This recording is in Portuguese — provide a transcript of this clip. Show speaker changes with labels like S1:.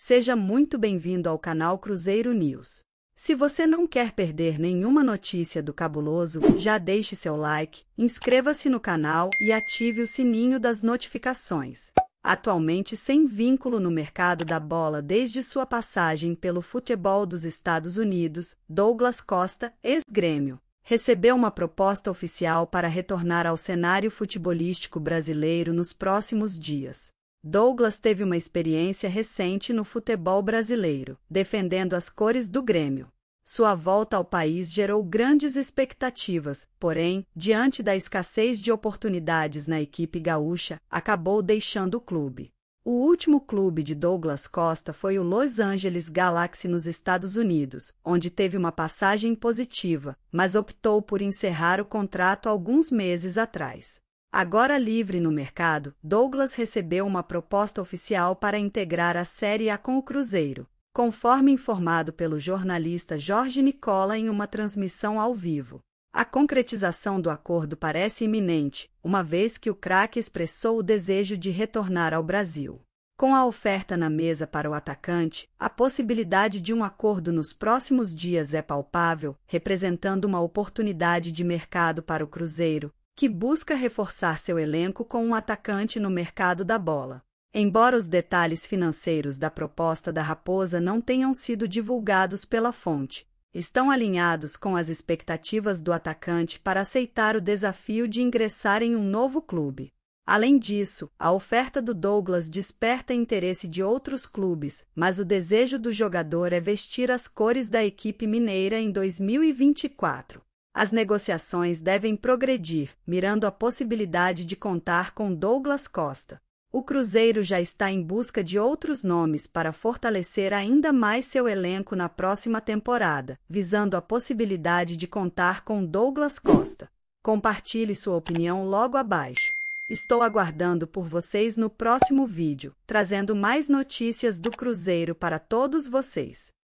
S1: Seja muito bem-vindo ao canal Cruzeiro News. Se você não quer perder nenhuma notícia do cabuloso, já deixe seu like, inscreva-se no canal e ative o sininho das notificações. Atualmente sem vínculo no mercado da bola desde sua passagem pelo futebol dos Estados Unidos, Douglas Costa, ex-grêmio, recebeu uma proposta oficial para retornar ao cenário futebolístico brasileiro nos próximos dias. Douglas teve uma experiência recente no futebol brasileiro, defendendo as cores do Grêmio. Sua volta ao país gerou grandes expectativas, porém, diante da escassez de oportunidades na equipe gaúcha, acabou deixando o clube. O último clube de Douglas Costa foi o Los Angeles Galaxy nos Estados Unidos, onde teve uma passagem positiva, mas optou por encerrar o contrato alguns meses atrás. Agora livre no mercado, Douglas recebeu uma proposta oficial para integrar a Série A com o Cruzeiro, conforme informado pelo jornalista Jorge Nicola em uma transmissão ao vivo. A concretização do acordo parece iminente, uma vez que o craque expressou o desejo de retornar ao Brasil. Com a oferta na mesa para o atacante, a possibilidade de um acordo nos próximos dias é palpável, representando uma oportunidade de mercado para o Cruzeiro, que busca reforçar seu elenco com um atacante no mercado da bola. Embora os detalhes financeiros da proposta da Raposa não tenham sido divulgados pela fonte, estão alinhados com as expectativas do atacante para aceitar o desafio de ingressar em um novo clube. Além disso, a oferta do Douglas desperta interesse de outros clubes, mas o desejo do jogador é vestir as cores da equipe mineira em 2024. As negociações devem progredir, mirando a possibilidade de contar com Douglas Costa. O Cruzeiro já está em busca de outros nomes para fortalecer ainda mais seu elenco na próxima temporada, visando a possibilidade de contar com Douglas Costa. Compartilhe sua opinião logo abaixo. Estou aguardando por vocês no próximo vídeo, trazendo mais notícias do Cruzeiro para todos vocês.